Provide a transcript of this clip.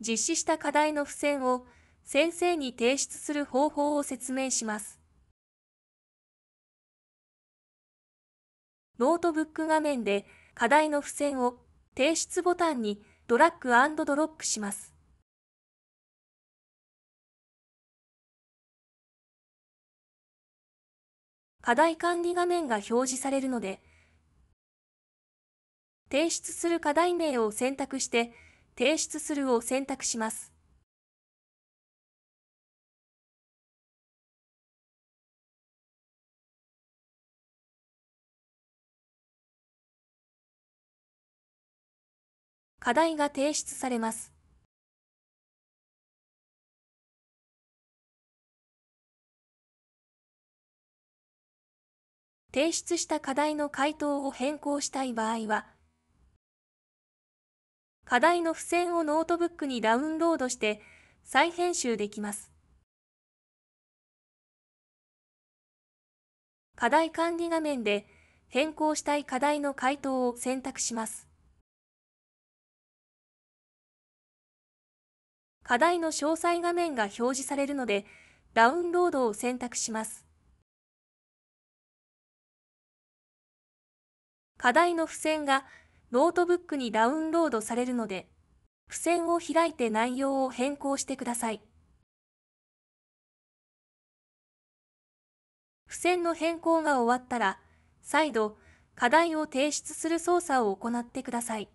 実施した課題の付箋を先生に提出する方法を説明します。ノートブック画面で課題の付箋を提出ボタンにドラッグドロップします。課題管理画面が表示されるので、提出する課題名を選択して提出するを選択します。課題が提出されます。提出した課題の回答を変更したい場合は、課題の付箋をノートブックにダウンロードして再編集できます。課題管理画面で変更したい課題の回答を選択します。課題の詳細画面が表示されるので、ダウンロードを選択します。課題の付箋がノートブックにダウンロードされるので、付箋を開いて内容を変更してください。付箋の変更が終わったら、再度、課題を提出する操作を行ってください。